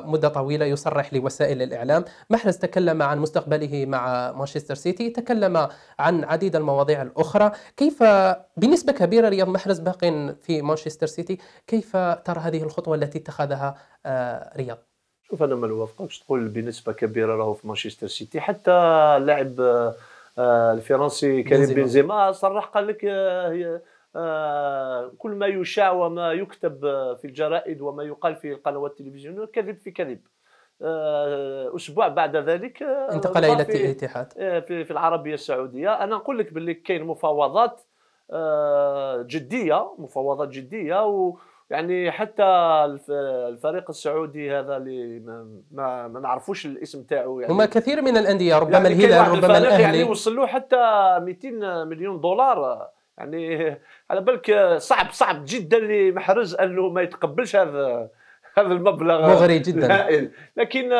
مدة طويلة يصرح لوسائل الإعلام محرز تكلم عن مستقبله مع مانشستر سيتي تكلم عن عديد المواضيع الأخرى كيف بنسبة كبيرة رياض محرز باق في مانشستر سيتي كيف ترى هذه الخطوة التي اتخذها آه، رياض؟ شوف أنا ما نوافقكش تقول بنسبة كبيرة راهو في مانشستر سيتي حتى اللاعب آه، الفرنسي كريم بنزيما صرح قال لك آه، آه، كل ما يشاع وما يكتب آه، في الجرائد وما يقال في القنوات التلفزيونية كذب في كذب آه، اسبوع بعد ذلك انتقل الى الاتحاد في, في العربيه السعوديه انا نقول لك باللي كاين مفاوضات جديه مفاوضات جديه ويعني حتى الفريق السعودي هذا اللي ما, ما نعرفوش الاسم تاعو يعني هما كثير من الانديه ربما يعني الهلال ربما الاهلي يعني وصلوا حتى 200 مليون دولار يعني على بالك صعب صعب جدا لمحرز انه ما يتقبلش هذا هذا المبلغ مغري جدا لكن